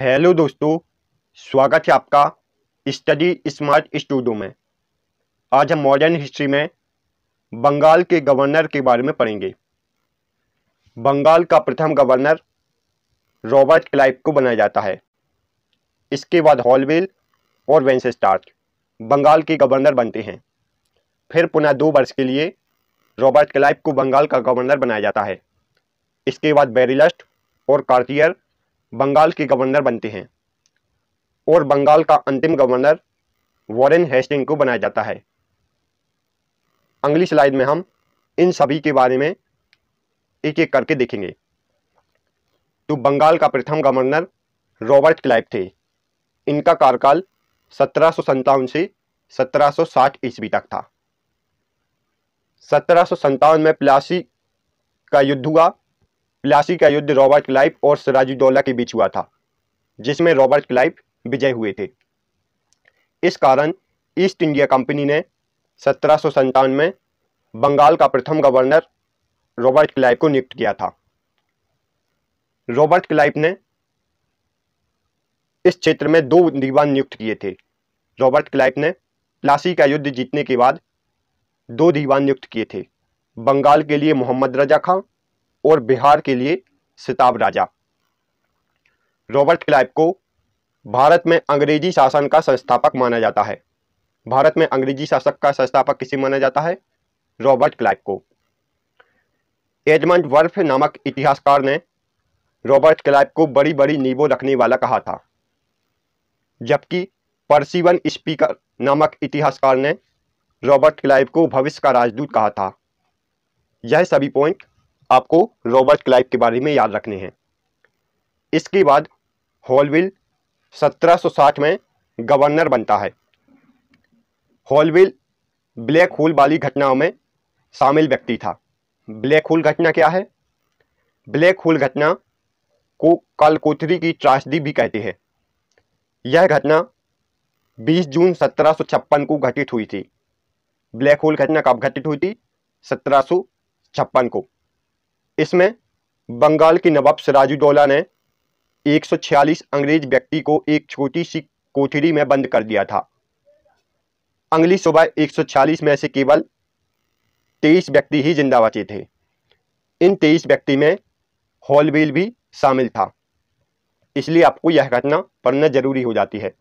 hello दोस्तों स्वागत है आपका स्टडी स्मार्ट स्टूडियो में आज हम मॉडर्न हिस्ट्री में बंगाल के गवर्नर के बारे में पढ़ेंगे बंगाल का प्रथम गवर्नर रॉबर्ट क्लाइव को बनाया जाता है इसके बाद हॉलवेल और स्टार्ट बंगाल के गवर्नर बनते हैं फिर पुनः दो वर्ष के लिए रॉबर्ट क्लाइव को बंगाल का गवर्नर बनाया जाता है इसके बाद बेरिलस्ट और कार्तियर बंगाल के गवर्नर बनते हैं और बंगाल का अंतिम गवर्नर वॉरेन हेस्टिंग को बनाया जाता है अगली स्लाइड में हम इन सभी के बारे में एक एक करके देखेंगे तो बंगाल का प्रथम गवर्नर रॉबर्ट क्लाइव थे इनका कार्यकाल सत्रह से सत्रह ईस्वी तक था सत्रह में प्लासी का युद्ध हुआ प्लासी का युद्ध रॉबर्ट क्लाइव और सराजुद्दौला के बीच हुआ था जिसमें रॉबर्ट क्लाइव विजय हुए थे इस कारण ईस्ट इंडिया कंपनी ने सत्रह में बंगाल का प्रथम गवर्नर रॉबर्ट क्लाइव को नियुक्त किया था रॉबर्ट क्लाइव ने इस क्षेत्र में दो दीवान नियुक्त किए थे रॉबर्ट क्लाइव ने प्लासी का युद्ध जीतने के बाद दो दीवान नियुक्त किए थे बंगाल के लिए मोहम्मद रजा खां और बिहार के लिए सिताब राजा रॉबर्ट क्लाइव को भारत में अंग्रेजी शासन का संस्थापक माना जाता है भारत में अंग्रेजी शासक का संस्थापक किसे माना जाता है रॉबर्ट क्लाइव को एजमंड वर्फ नामक इतिहासकार ने रॉबर्ट क्लाइव को बड़ी बड़ी नींबो रखने वाला कहा था जबकि परसिवन स्पीकर नामक इतिहासकार ने रॉबर्ट क्लाइव को भविष्य का राजदूत कहा था यह सभी पॉइंट आपको रॉबर्ट क्लाइव के बारे में याद रखने हैं इसके बाद हॉलविल 1760 में गवर्नर बनता है हॉलविल ब्लैक होल वाली घटनाओं में शामिल व्यक्ति था ब्लैक होल घटना क्या है ब्लैक होल घटना को कालकोथरी की त्रासदी भी कहते हैं यह घटना 20 जून सत्रह को घटित हुई थी ब्लैक होल घटना कब घटित हुई थी सत्रह को इसमें बंगाल के नवाब सिराजुद्दौला ने 146 अंग्रेज व्यक्ति को एक छोटी सी कोठरी में बंद कर दिया था अगली सुबह 146 में से केवल 23 व्यक्ति ही जिंदा बचे थे इन 23 व्यक्ति में हॉलवेल भी शामिल था इसलिए आपको यह घटना पढ़ना जरूरी हो जाती है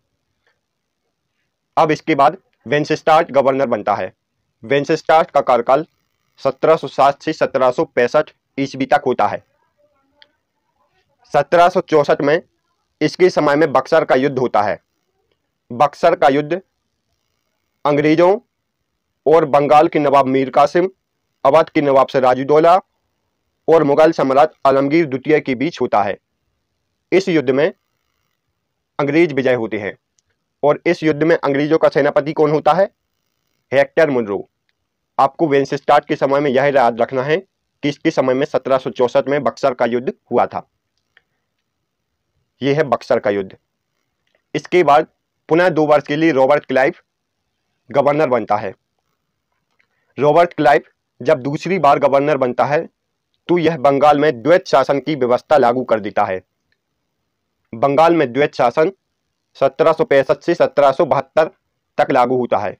अब इसके बाद वेंसेस्टार्ट गवर्नर बनता है वेंसेस्टार्ट का कार्यकाल सत्रह से सत्रह ईस्वी तक होता है सत्रह में इसके समय में बक्सर का युद्ध होता है बक्सर का युद्ध अंग्रेज़ों और बंगाल के नवाब मीर कासिम अवध के नवाब सराजुद्दौला और मुगल सम्राट आलमगीर द्वितीय के बीच होता है इस युद्ध में अंग्रेज विजय होते हैं और इस युद्ध में अंग्रेजों का सेनापति कौन होता है हेक्टर मुनरो आपको वेंसस्टार्ट के समय में यह याद रखना है किसके समय में सत्रह में बक्सर का युद्ध हुआ था यह है बक्सर का युद्ध इसके बाद पुनः दो वर्ष के लिए रॉबर्ट क्लाइव गवर्नर बनता है रॉबर्ट क्लाइव जब दूसरी बार गवर्नर बनता है तो यह बंगाल में द्वैत शासन की व्यवस्था लागू कर देता है बंगाल में द्वैत शासन सत्रह से सत्रह तक लागू होता है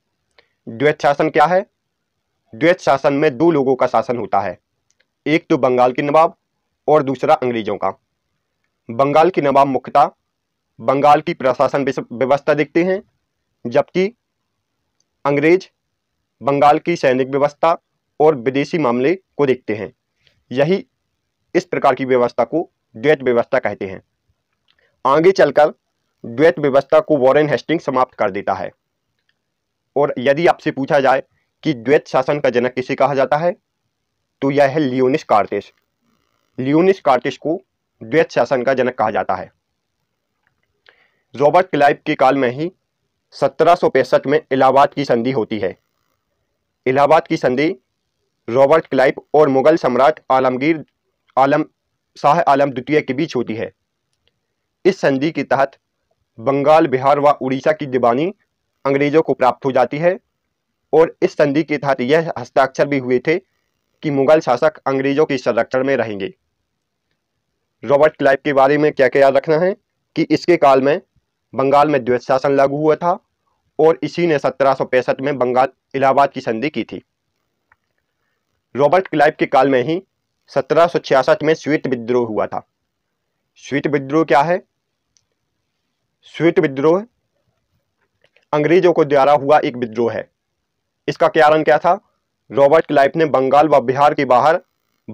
द्वैत शासन क्या है द्वैत शासन में दो लोगों का शासन होता है एक तो बंगाल के नवाब और दूसरा अंग्रेजों का बंगाल के नवाब मुख्यतः बंगाल की प्रशासन व्यवस्था देखते हैं जबकि अंग्रेज बंगाल की सैनिक व्यवस्था और विदेशी मामले को देखते हैं यही इस प्रकार की व्यवस्था को द्वैत व्यवस्था कहते हैं आगे चलकर द्वैत व्यवस्था को वॉरेन हेस्टिंग समाप्त कर देता है और यदि आपसे पूछा जाए कि द्वैत शासन का जनक किसे कहा जाता है तो यह है लियोनिस कार्टिस लियोनिस कार्तिश को द्वैत शासन का जनक कहा जाता है रॉबर्ट क्लाइव के काल में ही सत्रह में इलाहाबाद की संधि होती है इलाहाबाद की संधि रॉबर्ट क्लाइव और मुगल सम्राट आलमगीर आलम शाह आलम द्वितीय के बीच होती है इस संधि के तहत बंगाल बिहार व उड़ीसा की दीवानी अंग्रेजों को प्राप्त हो जाती है और इस संधि के तहत यह हस्ताक्षर भी हुए थे कि मुगल शासक अंग्रेजों के संरक्षण में रहेंगे रॉबर्ट क्लाइव के बारे में क्या क्या याद रखना है कि इसके काल में बंगाल में द्वैत शासन लागू हुआ था और इसी ने सत्रह में बंगाल इलाहाबाद की संधि की थी रॉबर्ट क्लाइव के काल में ही सत्रह में स्वीट विद्रोह हुआ था स्वीट विद्रोह क्या है स्वीट विद्रोह अंग्रेजों को द्वारा हुआ एक विद्रोह है इसका कारण क्या था रॉबर्ट क्लाइव ने बंगाल व बिहार के बाहर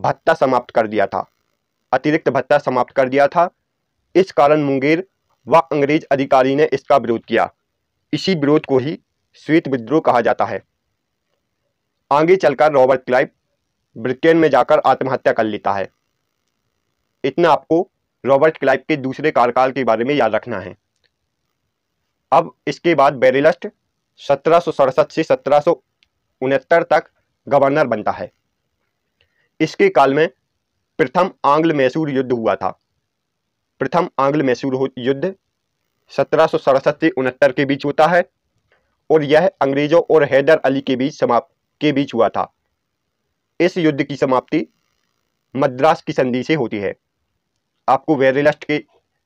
भत्ता समाप्त कर दिया था अतिरिक्त भत्ता समाप्त कर दिया था इस कारण मुंगेर व अंग्रेज अधिकारी ने इसका विरोध किया इसी विरोध को ही श्वेत विद्रोह कहा जाता है आगे चलकर रॉबर्ट क्लाइव ब्रिटेन में जाकर आत्महत्या कर लेता है इतना आपको रॉबर्ट क्लाइव के दूसरे कार्यकाल के बारे में याद रखना है अब इसके बाद बेरिलस्ट सत्रह से सत्रह तक गवर्नर बनता है इसके काल में प्रथम आंग्ल मैसूर युद्ध हुआ था प्रथम आंग्ल मैसूर युद्ध सत्रह सौ सड़सठ से उनहत्तर के बीच होता है और यह अंग्रेजों और हैदर अली के बीच समाप्त के बीच हुआ था इस युद्ध की समाप्ति मद्रास की संधि से होती है आपको वेरिलस्ट के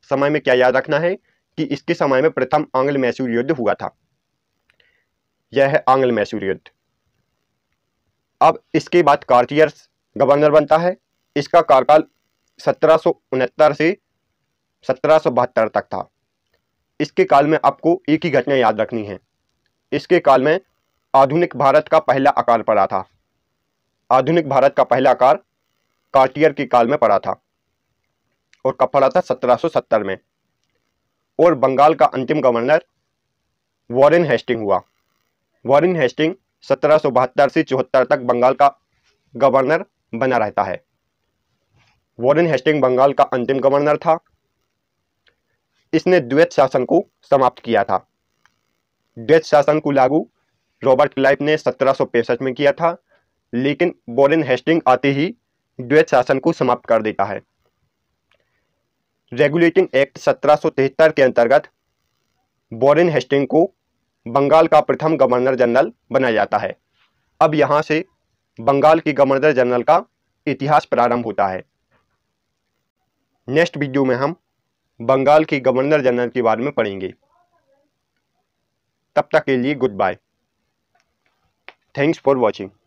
समय में क्या याद रखना है कि इसके समय में प्रथम आंग्ल मैसूर युद्ध हुआ था यह है आंग्ल मैसूर युद्ध अब इसके बाद कार्टियर्स गवर्नर बनता है इसका कार्यकाल सत्रह से सत्रह तक था इसके काल में आपको एक ही घटना याद रखनी है इसके काल में आधुनिक भारत का पहला आकार पड़ा था आधुनिक भारत का पहला आकार कार्टियर के काल में पड़ा था और कब पड़ा था 1770 में और बंगाल का अंतिम गवर्नर वॉरेन हेस्टिंग हुआ वॉरेन हेस्टिंग सत्रह से चौहत्तर तक बंगाल का गवर्नर बना रहता है वॉरेन हेस्टिंग बंगाल का अंतिम गवर्नर था इसने द्वैत शासन को समाप्त किया था द्वैत शासन को लागू रॉबर्ट क्लाइव ने सत्रह में किया था लेकिन वॉरेन हेस्टिंग आते ही द्वैत शासन को समाप्त कर देता है रेगुलेटिंग एक्ट सत्रह के अंतर्गत बोरिन हेस्टिंग को बंगाल का प्रथम गवर्नर जनरल बनाया जाता है अब यहाँ से बंगाल की गवर्नर जनरल का इतिहास प्रारंभ होता है नेक्स्ट वीडियो में हम बंगाल की गवर्नर जनरल के बारे में पढ़ेंगे तब तक के लिए good bye thanks for watching